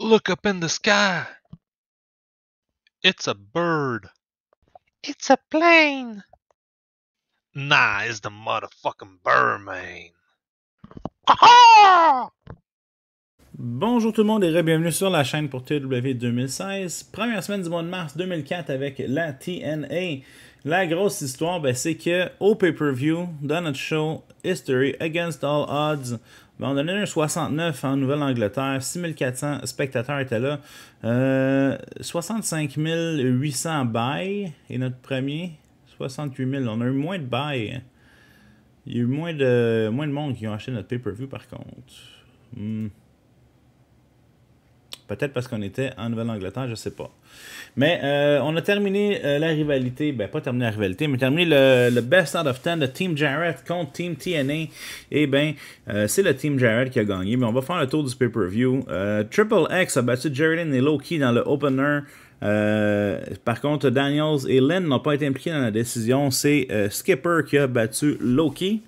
Look up in the sky. It's a bird. It's a plane. Nah, it's the motherfucking Birdman. Bonjour tout le monde et bienvenue sur la chaîne pour TW 2016. Première semaine du mois de mars 2004 avec la TNA. La grosse histoire, ben, c'est que au pay-per-view, dans notre show History Against All Odds, ben, on en a un 69 en Nouvelle-Angleterre, 6400 spectateurs étaient là, 65 800 bails, et notre premier, 68 000, on a eu moins de bails. Il y a eu moins de, moins de monde qui ont acheté notre pay-per-view par contre. Hmm. Peut-être parce qu'on était en Nouvelle-Angleterre, je ne sais pas. Mais euh, on a terminé euh, la rivalité, ben pas terminé la rivalité, mais terminé le, best out of 10 de Team Jarrett contre Team TNA. Et eh ben, euh, c'est le Team Jarrett qui a gagné. Mais on va faire le tour du pay-per-view. Triple X a battu Jared et Loki dans le opener. par contre, Daniels et Lynn n'ont pas été impliqués dans la décision. C'est Skipper qui a battu Loki.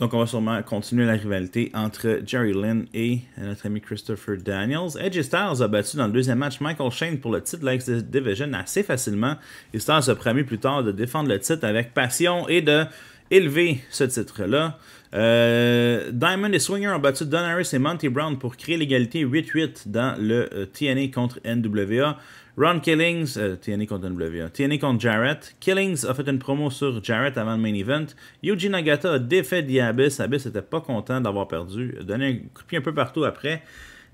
Donc, on va sûrement continuer la rivalité entre Jerry Lynn et euh, notre ami Christopher Daniels. Edge Styles a battu dans le deuxième match Michael Shane pour le titre de la Division assez facilement. Et Styles a promis plus tard de défendre le titre avec passion et de élever ce titre-là. Euh, Diamond et Swinger ont battu Don Harris et Monty Brown pour créer l'égalité 8-8 dans le euh, TNA contre NWA. Ron Killings, euh, TNA e contre NW, hein. TNA e contre Jarrett. Killings a fait une promo sur Jarrett avant le main event. Yuji Nagata a défait Diabis. Abyss n'était pas content d'avoir perdu. A donné un coup de pied un peu partout après.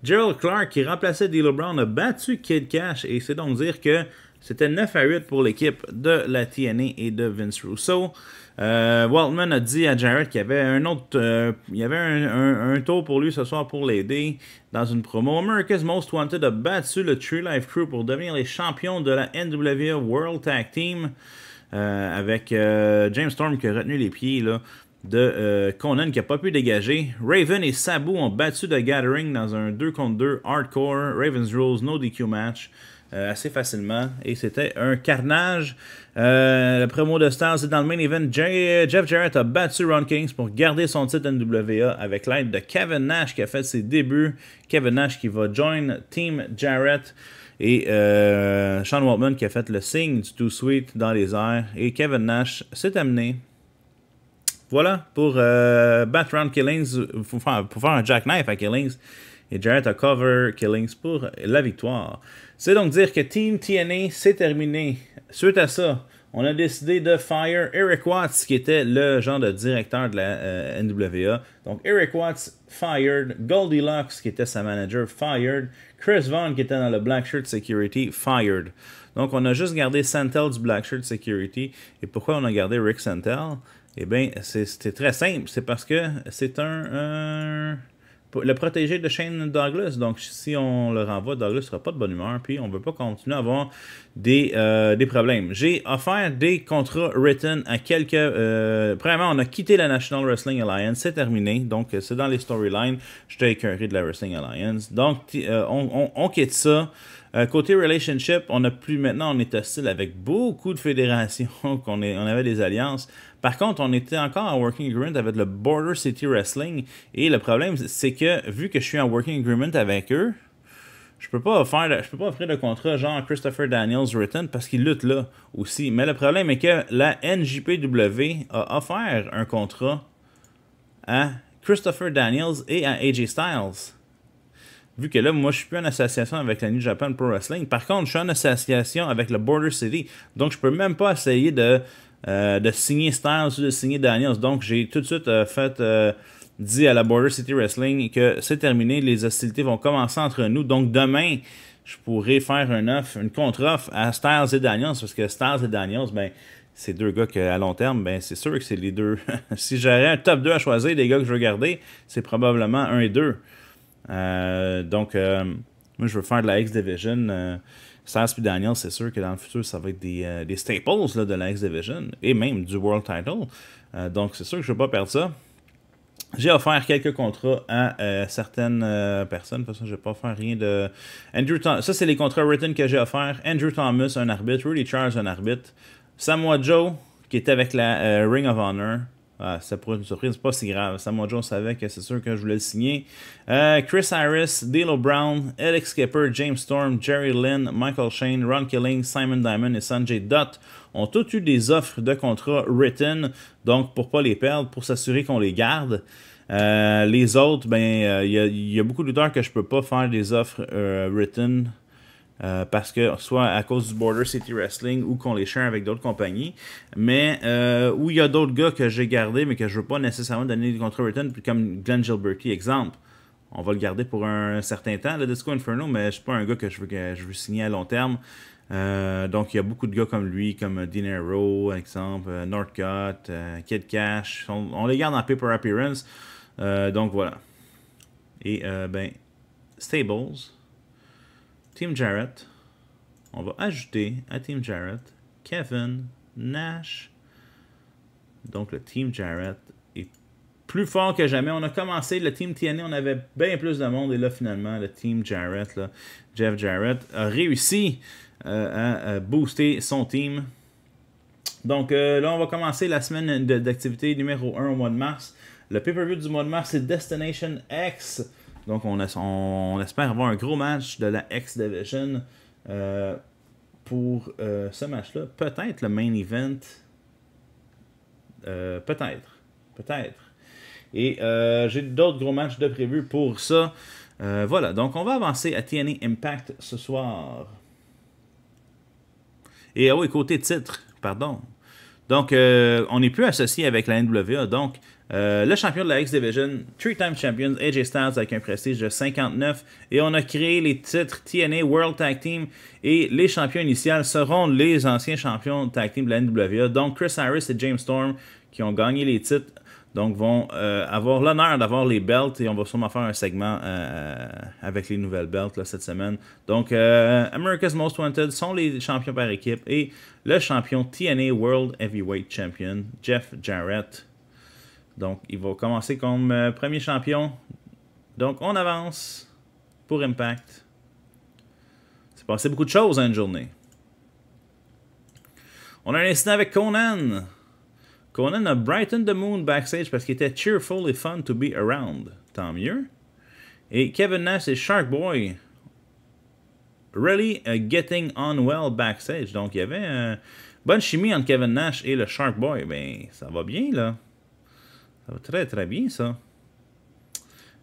Gerald Clark, qui remplaçait D'Lo Brown, a battu Kid Cash. Et c'est donc dire que c'était 9 à 8 pour l'équipe de la TNA e et de Vince Russo. Euh, Waltman a dit à Jarrett qu'il y avait un autre, euh, il y avait un, tour pour lui ce soir pour l'aider dans une promo. America's Most Wanted a battu le True Life Crew pour devenir les champions de la NWA World Tag Team euh, avec euh, James Storm qui a retenu les pieds de Conan qui n'a pas pu dégager. Raven et Sabu ont battu The Gathering dans un 2 contre 2 hardcore Raven's Rules No DQ match. Euh, assez facilement. Et c'était un carnage. Euh, le promo de stars est dans le main event. Jeff Jarrett a battu Ron Kings pour garder son titre NWA avec l'aide de Kevin Nash qui a fait ses débuts. Kevin Nash qui va join Team Jarrett. Et euh, Sean Waltman qui a fait le signe du Too Sweet dans les airs. Et Kevin Nash s'est amené. Voilà pour Batround Killings. Pour faire, pour faire un jackknife à Killings et Jarrett a cover Killings pour la victoire. C'est donc dire que Team TNA, c'est terminé. Suite à ça, on a décidé de fire Eric Watts, qui était le genre de directeur de la euh, NWA. Donc Eric Watts fired, Goldilocks, qui était sa manager, fired, Chris Vaughn, qui était dans le Black Shirt Security, fired. Donc on a juste gardé Santel du Black Shirt Security. Et pourquoi on a gardé Rick Santel Eh bien, c'était très simple. C'est parce que c'est un le protéger de Shane Douglas. Donc, si on le renvoie, Douglas sera pas de bonne humeur, puis on ne veut pas continuer à avoir euh, des, problèmes. J'ai offert des contrats written à quelques... Euh, premièrement, on a quitté la National Wrestling Alliance, c'est terminé, donc euh, c'est dans les storylines. J'étais écœuré de la Wrestling Alliance. Donc, on, quitte ça côté relationship, on a plus maintenant, on est hostile avec beaucoup de fédérations, qu'on on avait des alliances. Par contre, on était encore en working agreement avec le Border City Wrestling. Et le problème, c'est que vu que je suis en working agreement avec eux, je peux pas je peux pas offrir de contrat genre Christopher Daniels Written parce qu'il lutte là aussi. Mais le problème est que la NJPW a offert un contrat à Christopher Daniels et à AJ Styles. Vu que là, moi, je suis plus en association avec la New Japan Pro Wrestling. Par contre, je suis en association avec le Border City. Donc, je peux même pas essayer de euh, de signer Styles ou de signer Daniels. Donc, j'ai tout de suite euh, fait euh, dit à la Border City Wrestling que c'est terminé, les hostilités vont commencer entre nous. Donc, demain, je pourrais faire un offre, une contre-offre à Styles et Daniels parce que Styles et Daniels, ben, ces deux gars à long terme, ben, c'est sûr que c'est les deux. si j'avais un top 2 à choisir des gars que je veux garder, c'est probablement un et deux. donc, moi, je veux faire de la X-Division Sass puis Daniel, c'est sûr que dans le futur, ça va être des, euh, des staples là, de la X-Division et même du World Title. Euh, donc, c'est sûr que je ne vais pas perdre ça. J'ai offert quelques contrats à euh, certaines personnes. De toute façon, je vais pas faire rien de. Andrew Ça, c'est les contrats written que j'ai offert Andrew Thomas, un arbitre. Rudy Charles, un arbitre. Samoa Joe, qui est avec la Ring of Honor. Ah, ça pourrait une surprise, c'est pas si grave. Samoa Jones savait que c'est sûr que je voulais le signer. Euh, Chris Harris, D'Lo Brown, Alex Skipper, James Storm, Jerry Lynn, Michael Shane, Ron Killing, Simon Diamond et Sanjay Dutt ont tous eu des offres de contrat written, donc pour pas les perdre, pour s'assurer qu'on les garde. Euh, les autres, ben, euh, il y, a beaucoup d'auteurs que je peux pas faire des offres written euh, parce que soit à cause du Border City Wrestling ou qu'on les cherche avec d'autres compagnies, mais euh, où il y a d'autres gars que j'ai gardé mais que je veux pas nécessairement donner du contre comme Glenn Gilberty, exemple. On va le garder pour un certain temps, le Disco Inferno, mais je suis pas un gars que je veux, que je veux signer à long terme. Euh, donc, il y a beaucoup de gars comme lui, comme Dinero, exemple, Northcott, Kid Cash. On, on, les garde en paper appearance. donc, voilà. Et, ben, Stables, Team Jarrett. On va ajouter à Team Jarrett Kevin Nash. Donc le Team Jarrett est plus fort que jamais. On a commencé le Team TNA, on avait bien plus de monde. Et là, finalement, le Team Jarrett, Jeff Jarrett, a réussi euh, à booster son team. Donc euh, là, on va commencer la semaine d'activité numéro 1 au mois de mars. Le pay-per-view du mois de mars, c'est Destination X. Donc, on, espère avoir un gros match de la X-Division euh, pour euh, ce match-là. Peut-être le main event. Euh, peut-être. Peut-être. Et j'ai d'autres gros matchs de prévu pour ça. voilà, donc on va avancer à TNA Impact ce soir. Et ah oui, côté titre, pardon. Donc, on n'est plus associé avec la NWA. Donc, euh, le champion de la X-Division, three-time champion AJ Styles avec un prestige de 59. Et on a créé les titres TNA World Tag Team. Et les champions initiales seront les anciens champions tag team de la NWA. Donc Chris Harris et James Storm qui ont gagné les titres. Donc vont euh, avoir l'honneur d'avoir les belts et on va sûrement faire un segment euh, avec les nouvelles belts cette semaine. Donc America's Most Wanted sont les champions par équipe et le champion TNA World Heavyweight Champion Jeff Jarrett donc, il va commencer comme euh, premier champion. Donc, on avance pour Impact. C'est passé beaucoup de choses en une journée. On a un incident avec Conan. Conan a brightened the moon backstage parce qu'il était cheerful et fun to be around. Tant mieux. Et Kevin Nash et Shark Boy really uh, getting on well backstage. Donc, il y avait une euh, bonne chimie entre Kevin Nash et le Shark Boy. Ben, ça va bien, là. Ça très très bien ça.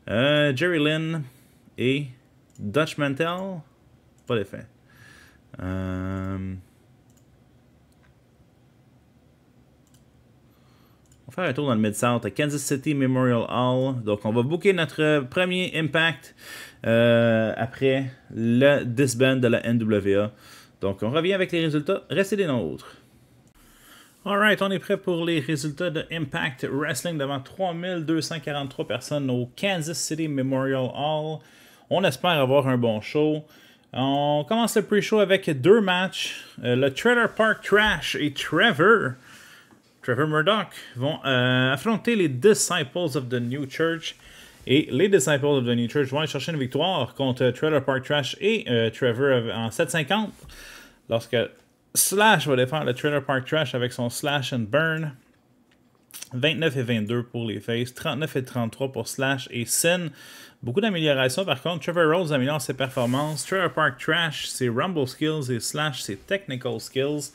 Euh, Jerry Lynn et Dutch Mantel. Pas d'effet. Euh... On va faire un tour dans le Mid-South à Kansas City Memorial Hall. Donc, on va booker notre euh, premier Impact euh, après le disband de la NWA. Donc, on revient avec les résultats. Restez les nôtres. Alright, on est prêt pour les résultats de Impact Wrestling devant 3243 personnes au Kansas City Memorial Hall. On espère avoir un bon show. On commence le pre-show avec deux matchs. Euh, le Trailer Park Trash et Trevor, Trevor Murdoch, vont euh, affronter les Disciples of the New Church. Et les Disciples of the New Church vont chercher une victoire contre Trailer Park Trash et euh, Trevor en 750. Lorsque Slash va défendre le Trailer Park Trash avec son Slash and Burn. 29 et 22 pour les Faces, 39 et 33 pour Slash et Sin. Beaucoup d'améliorations par contre. Trevor Rose améliore ses performances. Trailer Park Trash, ses Rumble Skills et Slash, ses Technical Skills.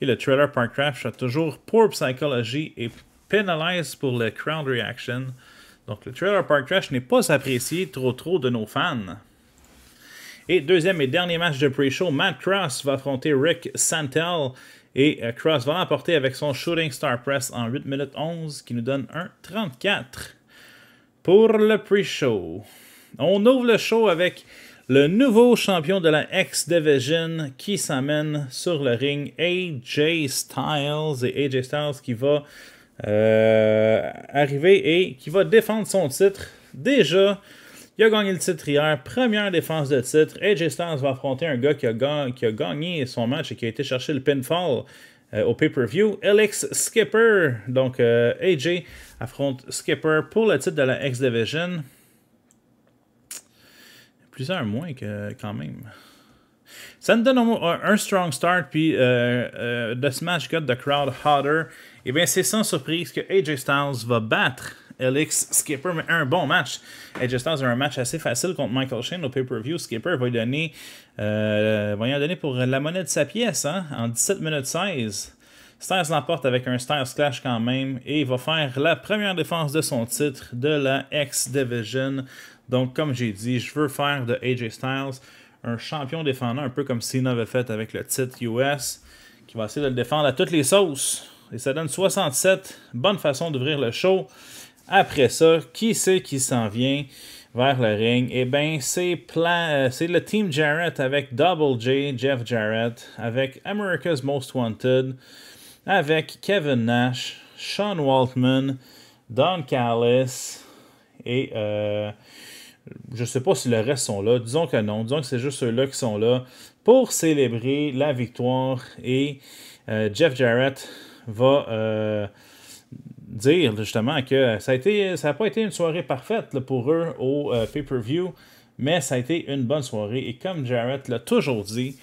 Et le Trailer Park Trash a toujours Poor Psychology et Penalize pour le Crowd Reaction. Donc le Trailer Park Trash n'est pas apprécié trop trop de nos fans. Et deuxième et dernier match de pre-show, Matt Cross va affronter Rick Santel. Et euh, Cross va l'emporter avec son Shooting Star Press en 8 minutes 11, qui nous donne un 34 pour le pre-show. On ouvre le show avec le nouveau champion de la X-Division qui s'amène sur le ring, AJ Styles. Et AJ Styles qui va euh, arriver et qui va défendre son titre déjà il a gagné le titre hier, première défense de titre. AJ Styles va affronter un gars qui a, gagné son match et qui a été chercher le pinfall euh, au pay-per-view. Alex Skipper, donc euh, AJ, affronte Skipper pour le titre de la X-Division. Plusieurs moins que, quand même. Ça nous donne un, strong start, puis euh, The euh, Smash got the crowd hotter. Et eh bien, c'est sans surprise que AJ Styles va battre LX Skipper, mais un bon match. AJ Styles a un match assez facile contre Michael Shane au pay-per-view. Skipper va lui donner, euh, va donner pour la monnaie de sa pièce hein, en 17 minutes 16. Styles l'emporte avec un Styles Clash quand même et il va faire la première défense de son titre de la X Division. Donc, comme j'ai dit, je veux faire de AJ Styles un champion défendant, un peu comme Cena avait fait avec le titre US, qui va essayer de le défendre à toutes les sauces. Et ça donne 67. Bonne façon d'ouvrir le show. Après ça, qui c'est qui s'en vient vers le ring? Eh bien, c'est, euh, c'est le Team Jarrett avec Double J, Jeff Jarrett, avec America's Most Wanted, avec Kevin Nash, Sean Waltman, Don Callis et euh, je ne sais pas si le reste sont là. Disons que non. Disons que c'est juste ceux-là qui sont là pour célébrer la victoire et euh, Jeff Jarrett va dire justement que ça a été, ça n'a pas été une soirée parfaite pour eux au euh, pay-per-view, mais ça a été une bonne soirée. Et comme Jarrett l'a toujours dit,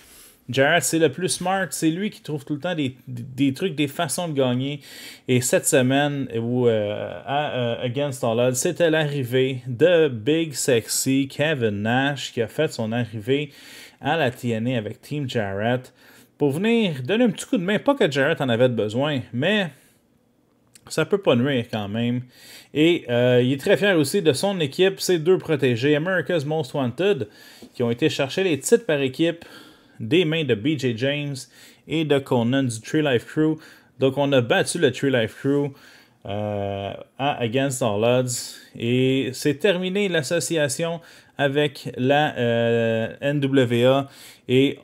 Jarrett, c'est le plus smart, c'est lui qui trouve tout le temps des, trucs, des façons de gagner. Et cette semaine, où, euh, euh, Against All Odds, c'était l'arrivée de Big Sexy Kevin Nash qui a fait son arrivée à la TNA avec Team Jarrett pour venir donner un petit coup de main. Pas que Jarrett en avait besoin, mais ça peut pas nuire quand même. Et euh, il est très fier aussi de son équipe, ses deux protégés, America's Most Wanted, qui ont été chercher les titres par équipe des mains de BJ James et de Conan du Tree Life Crew. Donc on a battu le Tree Life Crew euh, à Against All Odds. Et c'est terminé l'association avec la euh, NWA. Et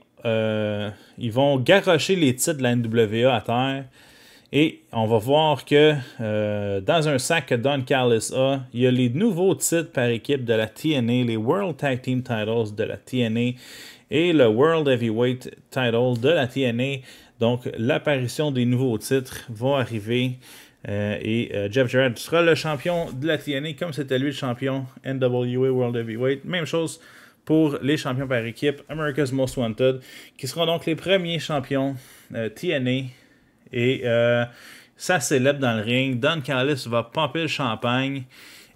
ils vont garrocher les titres de la NWA à terre. Et on va voir que euh, dans un sac que Don Callis a, il y a les nouveaux titres par équipe de la TNA, les World Tag Team Titles de la TNA et le World Heavyweight Title de la TNA. Donc l'apparition des nouveaux titres va arriver euh, et euh, Jeff Jarrett sera le champion de la TNA comme c'était lui le champion NWA World Heavyweight. Même chose pour les champions par équipe America's Most Wanted qui seront donc les premiers champions TNA et euh, ça célèbre dans le ring. Don Callis va pomper le champagne.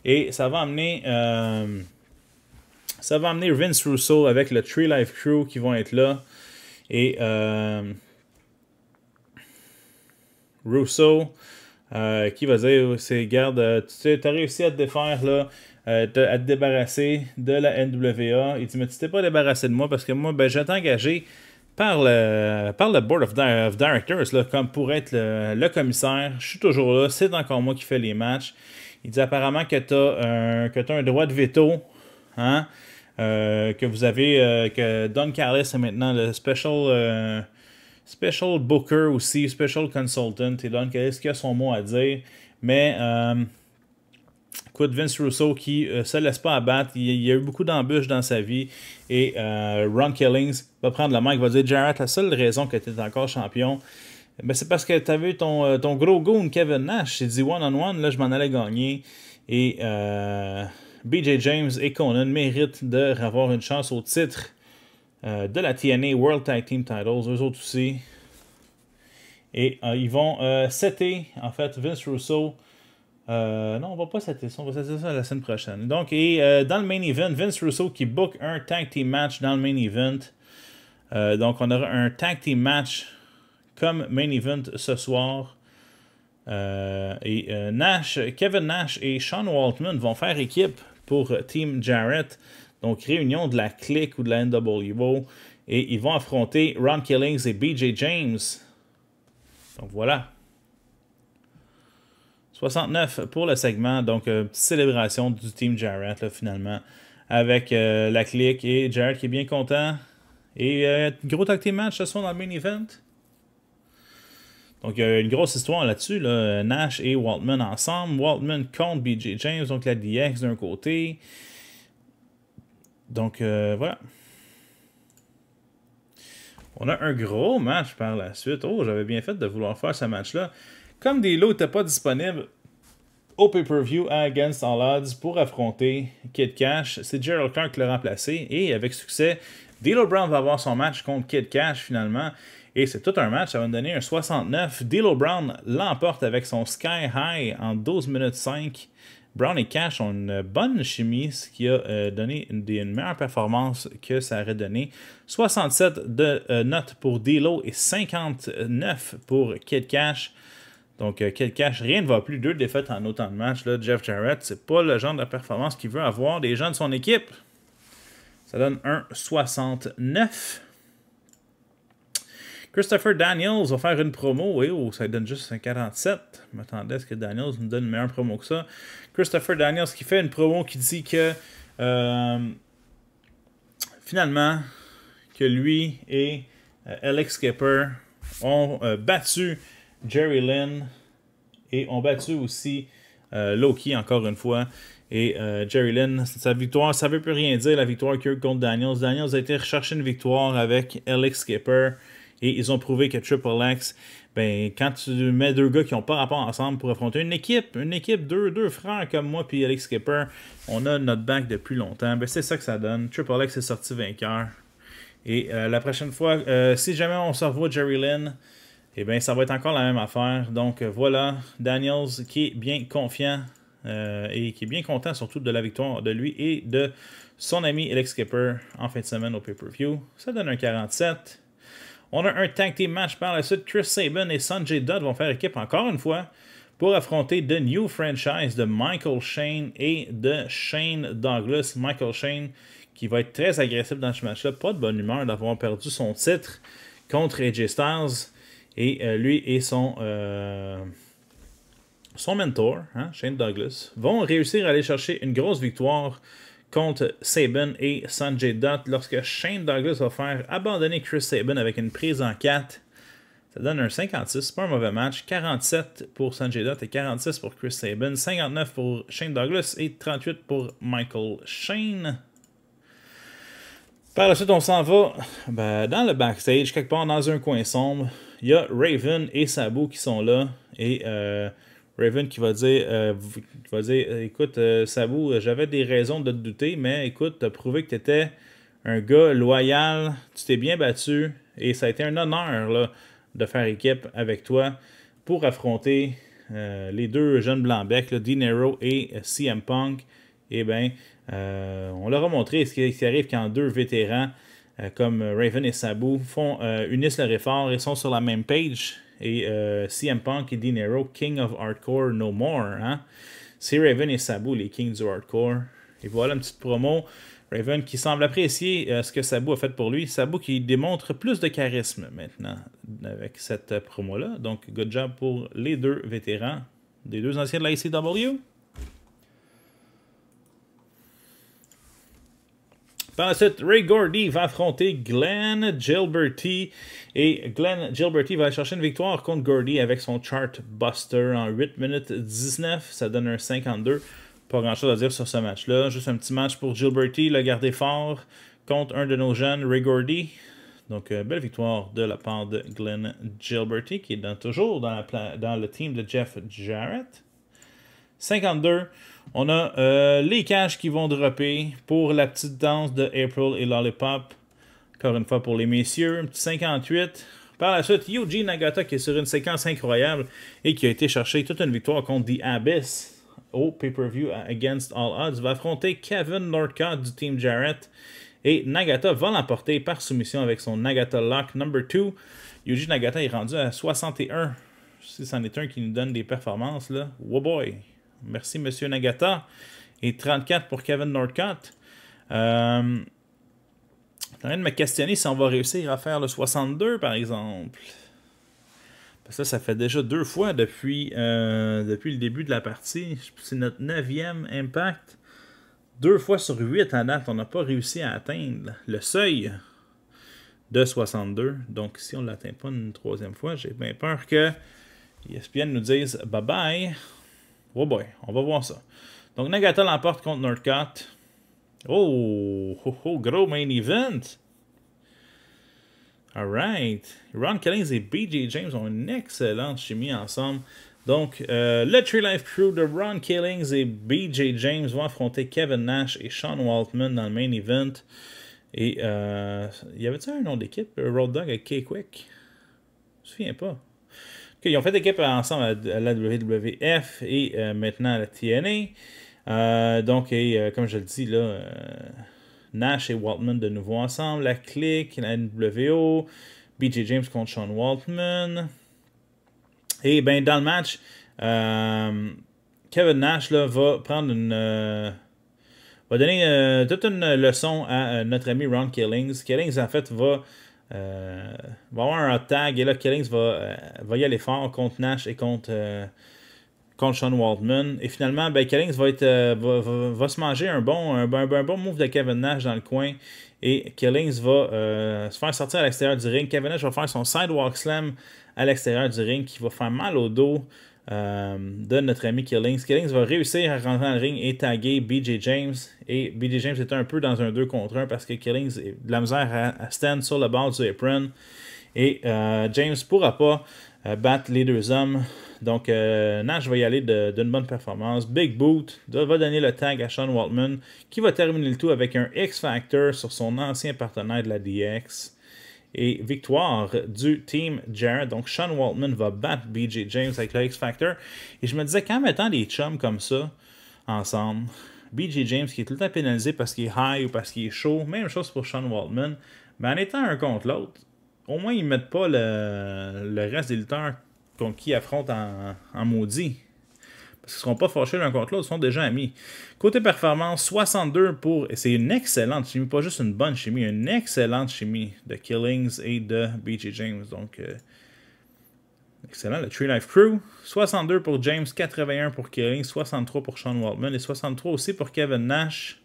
Et ça va amener. Euh, ça va amener Vince Russo avec le Tree Life Crew qui vont être là. Et euh, Russo qui va dire c'est garde, tu as réussi à te défaire là. à te débarrasser de la NWA. Il dit Mais tu t'es pas débarrassé de moi parce que moi, ben, je t'ai engagé par le, par le Board of, Directors, comme pour être le, commissaire. Je suis toujours là, c'est encore moi qui fais les matchs. Il dit apparemment que tu as, euh, un droit de veto, hein, euh, que vous avez, euh, que Don Carles est maintenant le special, special booker aussi, special consultant, et Don Carles qui a son mot à dire. Mais Écoute, Vince Russo qui ne euh, se laisse pas abattre. Il, y a eu beaucoup d'embûches dans sa vie. Et euh, Ron Killings va prendre la main et va dire Jarrett, la seule raison que tu es encore champion, eh ben, c'est parce que tu avais euh, ton, gros goon, Kevin Nash. Il dit one-on-one, là, je m'en allais gagner. Et BJ James et Conan méritent de avoir une chance au titre de la TNA World Tag Team Titles. Eux autres aussi. Et ils vont en fait, Vince Russo euh, non, on va pas cette On va ça la semaine prochaine. Donc, et euh, dans le main event, Vince Russo qui book un tag team match dans le main event. Euh, donc, on aura un tag team match comme main event ce soir. et Nash, Kevin Nash et Sean Waltman vont faire équipe pour Team Jarrett. Donc, réunion de la clique ou de la NWO. Et ils vont affronter Ron Killings et BJ James. Donc, voilà. 69 pour le segment. Donc, euh, célébration du team Jarrett, finalement, avec euh, la clique et Jarrett qui est bien content. Et euh, gros tactique match ce soir dans le main event. Donc, il y a une grosse histoire là-dessus. Nash et Waltman ensemble. Waltman contre BJ James, donc la DX d'un côté. Donc, voilà. On a un gros match par la suite. Oh, j'avais bien fait de vouloir faire ce match-là. Comme des n'était pas disponible au pay-per-view Against All Odds pour affronter Kid Cash, c'est Gerald Clark qui l'a remplacé et avec succès, D'Lo Brown va avoir son match contre Kid Cash finalement. Et c'est tout un match, ça va me donner un 69. D'Lo Brown l'emporte avec son Sky High en 12 minutes 5. Brown et Cash ont une bonne chimie, ce qui a euh, donné une, meilleure performance que ça aurait donné. 67 de euh, notes pour D'Elo et 59 pour Kid Cash. Donc, euh, quel cash, rien ne va plus. Deux défaites en autant de matchs. Là, Jeff Jarrett, c'est pas le genre de performance qu'il veut avoir des gens de son équipe. Ça donne 1,69. Christopher Daniels va faire une promo. Et oh, ça donne juste un 47. Je m'attendais à ce que Daniels nous donne une meilleure promo que ça. Christopher Daniels qui fait une promo qui dit que euh, finalement, que lui et euh, Alex Skipper ont battu Jerry Lynn et ont battu aussi euh, Loki encore une fois. Et euh, Jerry Lynn, sa victoire, ça veut plus rien dire, la victoire Kirk contre Daniels. Daniels a été rechercher une victoire avec Alex Skipper et ils ont prouvé que Triple X, ben, quand tu mets deux gars qui n'ont pas rapport ensemble pour affronter une équipe, une équipe, deux, deux frères comme moi puis Alex Skipper, on a notre back depuis longtemps. Ben, c'est ça que ça donne. Triple X est sorti vainqueur. Et euh, la prochaine fois, si jamais on se revoit Jerry Lynn, eh bien, ça va être encore la même affaire. Donc euh, voilà, Daniels qui est bien confiant euh, et qui est bien content surtout de la victoire de lui et de son ami Alex Skipper en fin de semaine au pay-per-view. Ça donne un 47. On a un tag team match par la suite. Chris Saban et Sanjay Dutt vont faire équipe encore une fois pour affronter The New Franchise de Michael Shane et de Shane Douglas. Michael Shane qui va être très agressif dans ce match-là. Pas de bonne humeur d'avoir perdu son titre contre AJ Styles. Et euh, lui et son, euh, son mentor, hein, Shane Douglas, vont réussir à aller chercher une grosse victoire contre Saban et Sanjay Dutt lorsque Shane Douglas va faire abandonner Chris Saban avec une prise en 4. Ça donne un 56, c'est pas un mauvais match. 47 pour Sanjay Dutt et 46 pour Chris Saban. 59 pour Shane Douglas et 38 pour Michael Shane. Par la suite, on s'en va ben, dans le backstage, quelque part dans un coin sombre il y a Raven et Sabu qui sont là. Et euh, Raven qui va dire, euh, euh, Écoute, Sabu, j'avais des raisons de te douter, mais écoute, tu as prouvé que tu étais un gars loyal, tu t'es bien battu, et ça a été un honneur de faire équipe avec toi pour affronter les deux jeunes blancs le Dinero et CM Punk. Eh bien, on leur a montré ce qui, arrive quand deux vétérans euh, comme euh, Raven et Sabu, font, euh, unissent leur effort et sont sur la même page. Et CM Punk et Dinero, King of Hardcore No More. Hein. C'est Raven et Sabu, les Kings du Hardcore. Et voilà une petite promo. Raven qui semble apprécier ce que Sabu a fait pour lui. Sabu qui démontre plus de charisme maintenant avec cette promo-là. Donc, good job pour les deux vétérans des deux anciens de la ICW. E Par la suite, Ray Gordy va affronter Glenn Gilberty. Et Glenn Gilberty va chercher une victoire contre Gordy avec son chart buster en 8 minutes 19. Ça donne un 52. Pas grand chose à dire sur ce match-là. Juste un petit match pour Gilberty. le garder fort contre un de nos jeunes, Ray Gordy. Donc, euh, belle victoire de la part de Glenn Gilberty qui est toujours dans, dans le team de Jeff Jarrett. 52. On a euh, les caches qui vont dropper pour la petite danse de April et Lollipop. Encore une fois pour les messieurs, un petit 58. Par la suite, Yuji Nagata qui est sur une séquence incroyable et qui a été chercher toute une victoire contre The Abyss au pay-per-view Against All Odds va affronter Kevin Norcott du Team Jarrett et Nagata va l'emporter par soumission avec son Nagata Lock number 2. Yuji Nagata est rendu à 61. Si c'en est un qui nous donne des performances, là, wow boy! Merci, Monsieur Nagata. Et 34 pour Kevin Northcott. Euh, en train de me questionner si on va réussir à faire le 62, par exemple. Parce que ça, ça fait déjà deux fois depuis, euh, depuis le début de la partie. C'est notre neuvième impact. Deux fois sur huit à date, on n'a pas réussi à atteindre le seuil de 62. Donc, si on ne l'atteint pas une troisième fois, j'ai bien peur que ESPN nous dise bye-bye. Oh boy, on va voir ça. Donc Nagata l'emporte contre Northcott. Oh, gros main event. Alright. Ron Killings et BJ James ont une excellente chimie ensemble. Donc, euh, le Tree Life Crew de Ron Killings et BJ James vont affronter Kevin Nash et Sean Waltman dans le main event. Et il euh, y avait-il un nom d'équipe euh, Road Dog et K-Quick Je me souviens pas ils ont fait équipe ensemble à, la WWF et euh, maintenant à la TNA. Euh, donc, euh, comme je le dis, là, Nash et Waltman de nouveau ensemble, la Clique, la NWO, BJ James contre Sean Waltman. Et ben dans le match, Kevin Nash là, va prendre une va donner toute une leçon à notre ami Ron Killings. Killings, en fait, va euh, va avoir un hot tag et là, Kellings va, euh, va y aller fort contre Nash et contre, euh, contre Sean Waldman. Et finalement, ben, Kellings va, être, va, se manger un bon, un, un, bon move de Kevin Nash dans le coin. Et Kellings va se faire sortir à l'extérieur du ring. Kevin Nash va faire son sidewalk slam à l'extérieur du ring qui va faire mal au dos. Euh, de notre ami Killings. Killings va réussir à rentrer dans le ring et taguer BJ James. Et BJ James est un peu dans un 2 contre 1 parce que Killings a de la misère à, stand sur le bord du apron. Et euh, James ne pourra pas euh, battre les deux hommes. Donc Nash va y aller d'une bonne performance. Big Boot va donner le tag à Sean Waltman qui va terminer le tout avec un X-Factor sur son ancien partenaire de la DX. Et victoire du Team Jared. Donc, Sean Waltman va battre BJ James avec le X Factor. Et je me disais qu'en mettant des chums comme ça ensemble, BJ James qui est tout le temps pénalisé parce qu'il est high ou parce qu'il est chaud, même chose pour Sean Waltman, mais en étant un contre l'autre, au moins ils mettent pas le, le reste des lutteurs contre qui affronte en, en maudit parce ne seront pas fâchés l'un contre l'autre, ils sont déjà amis. Côté performance, 62 pour, et c'est une excellente chimie, pas juste une bonne chimie, une excellente chimie de Killings et de BJ James. Donc, euh, excellent, le Tree Life Crew. 62 pour James, 81 pour Killings, 63 pour Sean Waltman et 63 aussi pour Kevin Nash.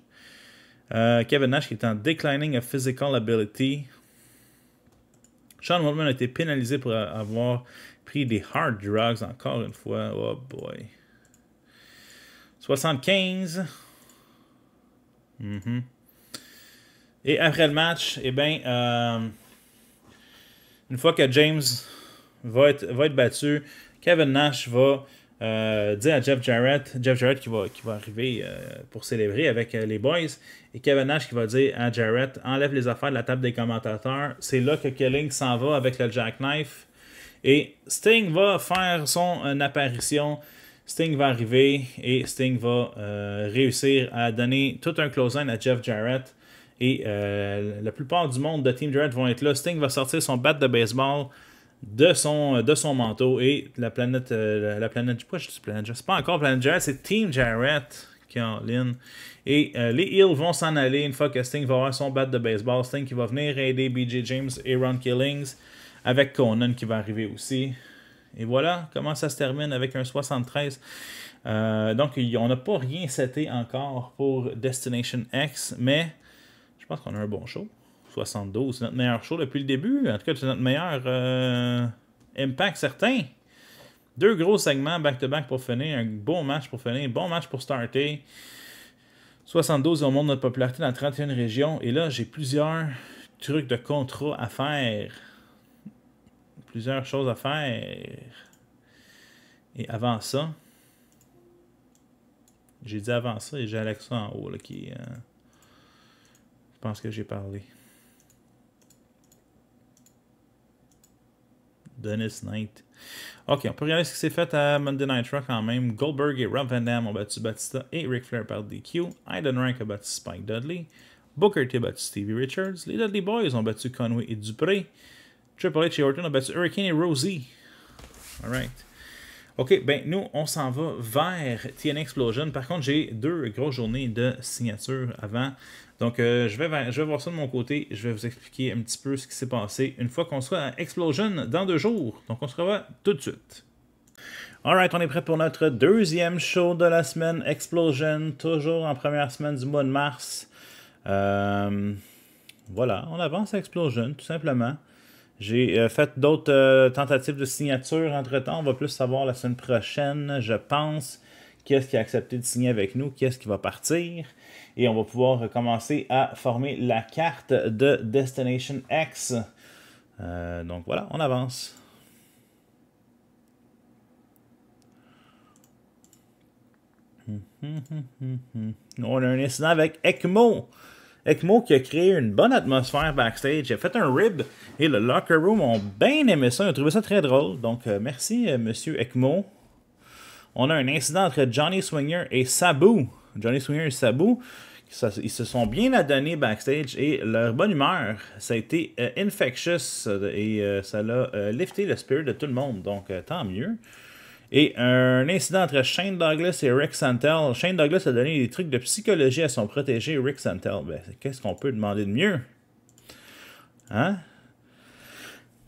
Euh, Kevin Nash qui est en declining of physical ability. Sean Waltman a été pénalisé pour avoir pris des hard drugs encore une fois. Oh boy. 75. Mhm. Et après le match, eh bien, euh, une fois que James va être, va être battu, Kevin Nash va euh, dire à Jeff Jarrett, Jeff Jarrett qui va, qui va arriver euh, pour célébrer avec les boys, et Kevin Nash qui va dire à Jarrett enlève les affaires de la table des commentateurs. C'est là que Kelling s'en va avec le jackknife. Et Sting va faire son apparition Sting va arriver et Sting va euh, réussir à donner tout un close-in à Jeff Jarrett. Et euh, la plupart du monde de Team Jarrett vont être là. Sting va sortir son bat de baseball de son, de son manteau et la planète. Euh, la planète. je C'est pas encore Planet Jarrett, c'est Team Jarrett qui est en ligne. Et les Heels vont s'en aller une fois que Sting va avoir son bat de baseball. Sting qui va venir aider BJ James et Ron Killings avec Conan qui va arriver aussi. Et voilà comment ça se termine avec un 73. Euh, donc, on n'a pas rien seté encore pour Destination X, mais je pense qu'on a un bon show. 72, c'est notre meilleur show depuis le début. En tout cas, c'est notre meilleur euh, impact certain. Deux gros segments back-to-back pour finir. Un bon match pour finir. Un bon match pour starter. 72, on monte notre popularité dans 31 régions. Et là, j'ai plusieurs trucs de contrat à faire plusieurs choses à faire. Et avant ça, j'ai dit avant ça et j'ai Alexa en haut là, qui. Euh, je pense que j'ai parlé. Dennis Knight. Ok, on peut regarder ce qui s'est fait à Monday Night Raw quand même. Goldberg et Rob Van Dam ont battu Batista et Ric Flair par DQ. Aiden Rank a battu Spike Dudley. Booker T a battu Stevie Richards. Les Dudley Boys ont battu Conway et Dupré. Triple H et Orton ont battu Hurricane et Rosie. right. OK, ben nous, on s'en va vers TN Explosion. Par contre, j'ai deux grosses journées de signature avant. Donc, euh, je, vais, voir ça de mon côté. Je vais vous expliquer un petit peu ce qui s'est passé une fois qu'on sera à Explosion dans deux jours. Donc, on se revoit tout de suite. Alright, on est prêt pour notre deuxième show de la semaine, Explosion, toujours en première semaine du mois de mars. Euh, voilà, on avance à Explosion, tout simplement. J'ai euh, fait d'autres euh, tentatives de signature entre-temps. On va plus savoir la semaine prochaine, je pense, qu'est-ce qui a accepté de signer avec nous, qu'est-ce qui va partir. Et on va pouvoir commencer à former la carte de Destination X. Euh, donc voilà, on avance. Hum, hum, hum, on a un incident avec ECMO. ECMO qui a créé une bonne atmosphère backstage, a fait un rib et le locker room ont bien aimé ça, ils ont trouvé ça très drôle. Donc euh, merci euh, Monsieur ECMO. On a un incident entre Johnny Swinger et Sabu. Johnny Swinger et Sabu, ils se sont bien adonnés backstage et leur bonne humeur, ça a été euh, infectious et ça a lifté le spirit de tout le monde. Donc tant mieux. Et un incident entre Shane Douglas et Rick Santel. Shane Douglas a donné des trucs de psychologie à son protégé Rick Santel. Ben, qu'est-ce qu'on peut demander de mieux? Hein?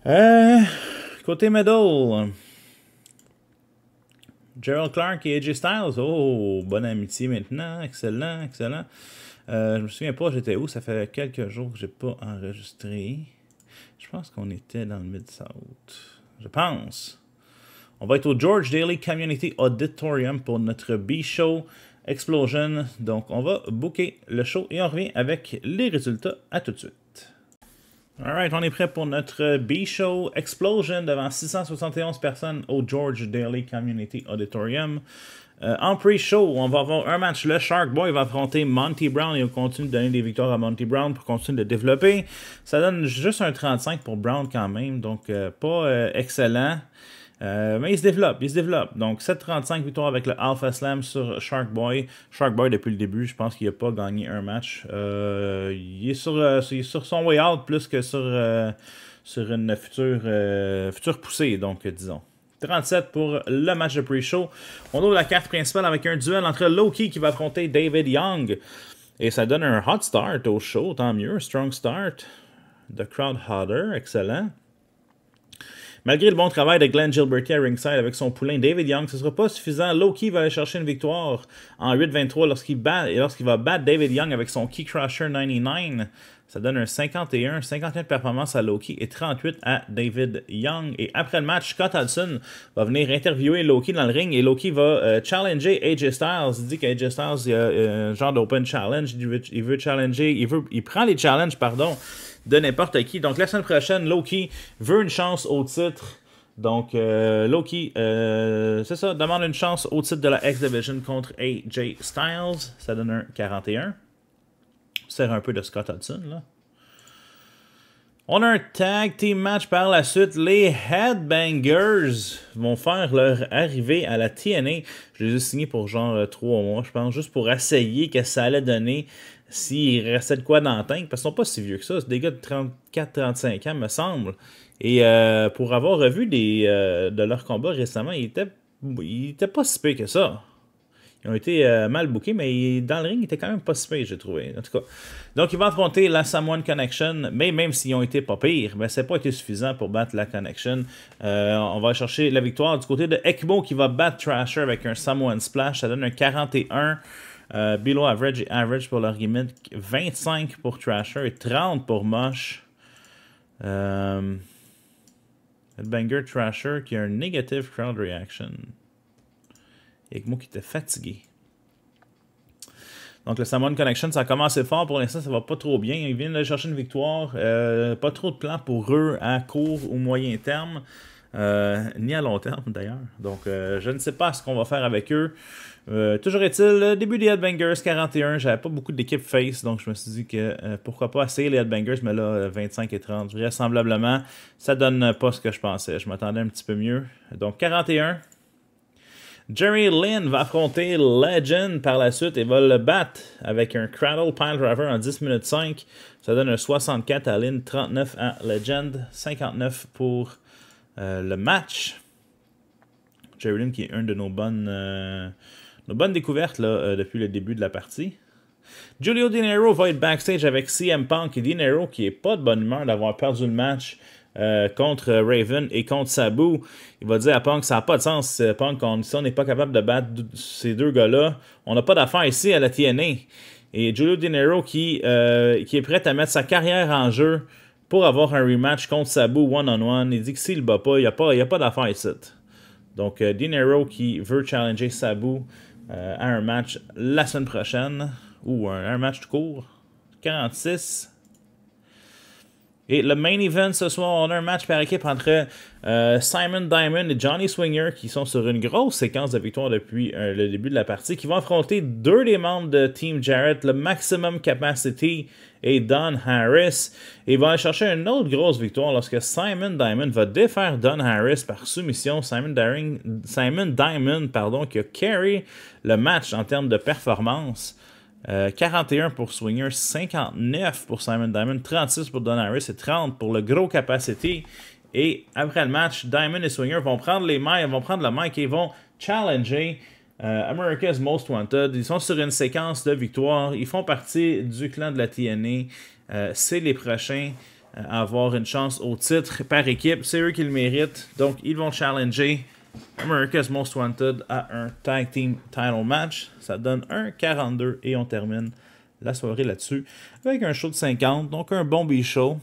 Euh, côté medal. Gerald Clark et AJ Styles. Oh, bonne amitié maintenant. Excellent, excellent. Euh, je me souviens pas, j'étais où. Ça fait quelques jours que j'ai pas enregistré. Je pense qu'on était dans le Mid-South. Je pense. On va être au George Daily Community Auditorium pour notre B-Show Explosion. Donc, on va booker le show et on revient avec les résultats. À tout de suite. Alright, on est prêt pour notre B-Show Explosion devant 671 personnes au George Daily Community Auditorium. Euh, en pre-show, on va avoir un match. Le Shark Boy va affronter Monty Brown et on continue de donner des victoires à Monty Brown pour continuer de développer. Ça donne juste un 35 pour Brown quand même, donc euh, pas euh, excellent. Euh, mais il se développe, il se développe. Donc 7-35 victoires avec le Alpha Slam sur Shark Boy. Shark Boy, depuis le début, je pense qu'il n'a pas gagné un match. Euh, il, est euh, sur, son way out plus que sur, sur une future, future poussée, donc disons. 37 pour le match de pre-show. On ouvre la carte principale avec un duel entre Loki qui va affronter David Young. Et ça donne un hot start au show, tant mieux. Strong start. The crowd hotter, excellent. Malgré le bon travail de Glenn Gilberti à ringside avec son poulain David Young, ce ne sera pas suffisant. Loki va aller chercher une victoire en 8-23 lorsqu'il bat et lorsqu'il va battre David Young avec son Key Crusher 99. Ça donne un 51, 51 de performance à Loki et 38 à David Young. Et après le match, Scott Hudson va venir interviewer Loki dans le ring et Loki va euh, challenger AJ Styles. Il dit qu'AJ Styles, il y a euh, un genre d'open challenge. Il veut, il veut challenger, il, veut, il prend les challenges, pardon de n'importe qui. Donc la semaine prochaine, Loki veut une chance au titre. Donc, euh, Loki, euh, c'est ça, demande une chance au titre de la X-Division contre AJ Styles. Ça donne un 41. C'est un peu de Scott Hudson, là. On a un tag team match par la suite. Les Headbangers vont faire leur arrivée à la TNA. Je les ai signés pour genre 3 euh, mois, je pense, juste pour essayer que ça allait donner s'il restait de quoi dans le tank, parce qu'ils sont pas si vieux que ça. C'est des gars de 34-35 ans, me semble. Et euh, pour avoir revu des, euh, de leurs combats récemment, ils étaient, pas si pés que ça. Ils ont été euh, mal bookés, mais dans le ring, ils étaient quand même pas si pés, j'ai trouvé. En tout cas. Donc, ils vont affronter la Samoan Connection, mais même s'ils ont été pas pires, mais ça pas été suffisant pour battre la Connection. on va chercher la victoire du côté de Ekmo qui va battre Trasher avec un Samoan Splash. Ça donne un 41. Euh, below average et average pour leur gimmick. 25 pour Trasher et 30 pour Mosh. Euh, Banger Trasher qui a un negative crowd reaction. Et moi qui était fatigué. Donc le Salmon Connection, ça a commencé fort. Pour l'instant, ça va pas trop bien. Ils viennent de chercher une victoire. Euh, pas trop de plans pour eux à court ou moyen terme. Euh, ni à long terme d'ailleurs. Donc je ne sais pas ce qu'on va faire avec eux. Euh, toujours est-il, début des Headbangers 41, j'avais pas beaucoup d'équipe face, donc je me suis dit que euh, pourquoi pas essayer les Headbangers, mais là, 25 euh, et 30, vraisemblablement, ça donne pas ce que je pensais. Je m'attendais un petit peu mieux. Donc 41. Jerry Lynn va affronter Legend par la suite et va le battre avec un Cradle Pile Driver en 10 minutes 5. Ça donne un 64 à Lynn, 39 à Legend, 59 pour le match. Jerry Lynn qui est un de nos bonnes. Une bonne découverte euh, depuis le début de la partie. Julio Dinero Niro va être backstage avec CM Punk et Dinero qui est pas de bonne humeur d'avoir perdu le match euh, contre Raven et contre Sabu. Il va dire à Punk ça n'a pas de sens. Euh, Punk, on, n'est pas capable de battre ces deux gars-là, on n'a pas d'affaire ici à la TNA. Et Julio Dinero Niro qui, qui est prêt à mettre sa carrière en jeu pour avoir un rematch contre Sabu one-on-one. Il dit que s'il ne bat pas, il n'y a pas, y pas d'affaire ici. Donc, Dinero qui veut challenger Sabu à euh, un match la semaine prochaine, ou un, match tout court. 46 et le main event ce soir, on a un match par équipe entre euh, Simon Diamond et Johnny Swinger qui sont sur une grosse séquence de victoires depuis euh, le début de la partie, qui vont affronter deux des membres de Team Jarrett, le Maximum Capacity et Don Harris. Et vont aller chercher une autre grosse victoire lorsque Simon Diamond va défaire Don Harris par soumission. Simon, Diamond pardon, qui a carry le match en termes de performance. 41 euh, pour Swinger, 59 pour Simon Diamond, 36 pour Harris et 30 pour le gros capacité. Et après le match, Diamond et Swinger vont prendre les mailles, vont prendre la mic et vont challenger euh, America's Most Wanted. Ils sont sur une séquence de victoires. Ils font partie du clan de la TNA. Euh, c'est les prochains à avoir une chance au titre par équipe. C'est eux qui le méritent. Donc, ils vont challenger America's Most Wanted à un Tag Team Title Match. Ça donne un 42 et on termine la soirée là-dessus avec un show de 50, donc un bon B-show.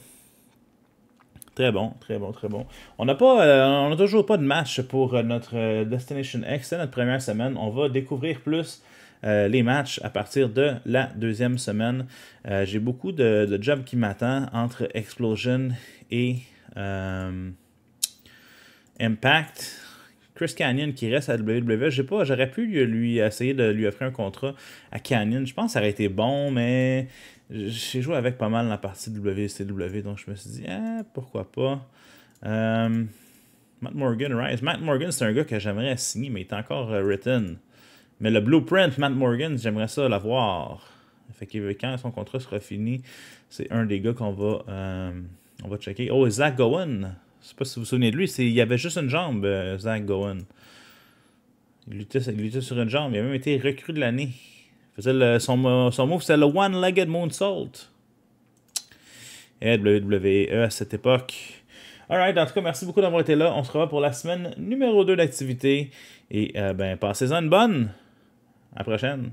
Très bon, très bon, très bon. On n'a pas, euh, on a toujours pas de match pour euh, notre euh, Destination X. C'est notre première semaine. On va découvrir plus les matchs à partir de la deuxième semaine. J'ai beaucoup de, de jobs qui m'attendent entre Explosion et Impact. Chris Canyon qui reste à WWE. j'aurais pu lui essayer de lui offrir un contrat à Canyon. Je pense que ça aurait été bon, mais j'ai joué avec pas mal la partie WCW, donc je me suis dit, hein, pourquoi pas. Euh, Matt Morgan, right, Matt Morgan, c'est un gars que j'aimerais signer, mais il est encore euh, written. Mais le blueprint, Matt Morgan, j'aimerais ça l'avoir. Fait que quand son contrat sera fini, c'est un des gars qu'on va, euh, on va checker. Oh, Zach Gowen, je sais pas si vous vous souvenez de lui. Il y avait juste une jambe, euh, Zach Gowen. Il luttait, sur une jambe. Il a même été recru de l'année. Faisait son, son move, le One-Legged Moonsault. Et WWE à cette époque. Alright, en tout cas, merci beaucoup d'avoir été là. On se revoit pour la semaine numéro 2 d'activité. Et euh, ben, passez-en une bonne. À la prochaine.